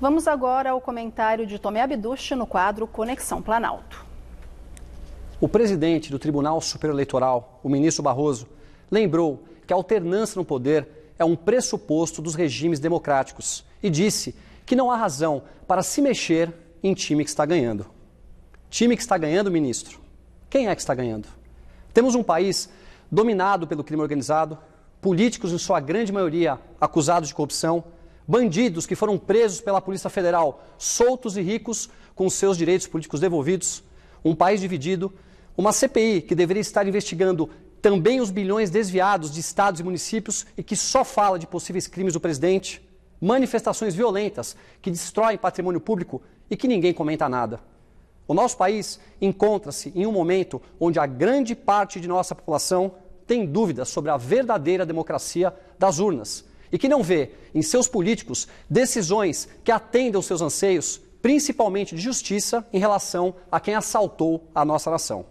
Vamos agora ao comentário de Tomé Abduche no quadro Conexão Planalto. O presidente do Tribunal Superior Eleitoral, o ministro Barroso, lembrou que a alternância no poder é um pressuposto dos regimes democráticos e disse que não há razão para se mexer em time que está ganhando. Time que está ganhando, ministro? Quem é que está ganhando? Temos um país dominado pelo crime organizado, políticos, em sua grande maioria, acusados de corrupção bandidos que foram presos pela Polícia Federal, soltos e ricos, com seus direitos políticos devolvidos, um país dividido, uma CPI que deveria estar investigando também os bilhões desviados de estados e municípios e que só fala de possíveis crimes do presidente, manifestações violentas que destroem patrimônio público e que ninguém comenta nada. O nosso país encontra-se em um momento onde a grande parte de nossa população tem dúvidas sobre a verdadeira democracia das urnas e que não vê em seus políticos decisões que atendam seus anseios, principalmente de justiça em relação a quem assaltou a nossa nação.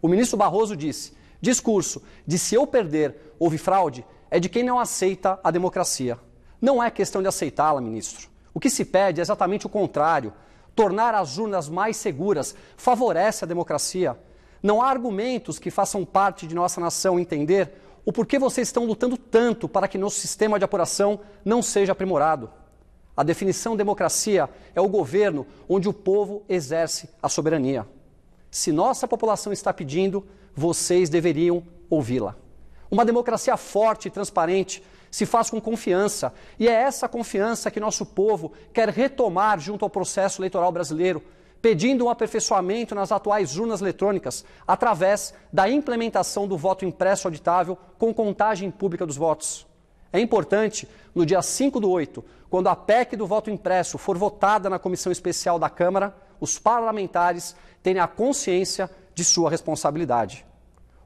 O ministro Barroso disse: discurso de se eu perder, houve fraude, é de quem não aceita a democracia. Não é questão de aceitá-la, ministro. O que se pede é exatamente o contrário. Tornar as urnas mais seguras favorece a democracia. Não há argumentos que façam parte de nossa nação entender o porquê vocês estão lutando tanto para que nosso sistema de apuração não seja aprimorado. A definição democracia é o governo onde o povo exerce a soberania. Se nossa população está pedindo, vocês deveriam ouvi-la. Uma democracia forte e transparente se faz com confiança, e é essa confiança que nosso povo quer retomar junto ao processo eleitoral brasileiro, pedindo um aperfeiçoamento nas atuais urnas eletrônicas através da implementação do voto impresso auditável com contagem pública dos votos. É importante, no dia 5 do 8, quando a PEC do voto impresso for votada na comissão especial da Câmara, os parlamentares terem a consciência de sua responsabilidade.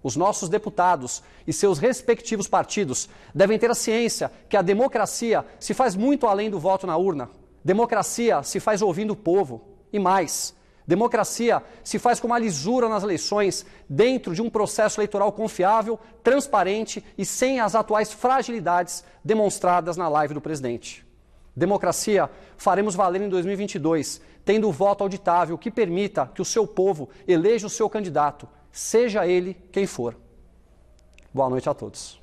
Os nossos deputados e seus respectivos partidos devem ter a ciência que a democracia se faz muito além do voto na urna. Democracia se faz ouvindo o povo e mais. Democracia se faz com uma lisura nas eleições, dentro de um processo eleitoral confiável, transparente e sem as atuais fragilidades demonstradas na live do presidente. Democracia faremos valer em 2022, tendo o voto auditável que permita que o seu povo eleja o seu candidato, seja ele quem for. Boa noite a todos.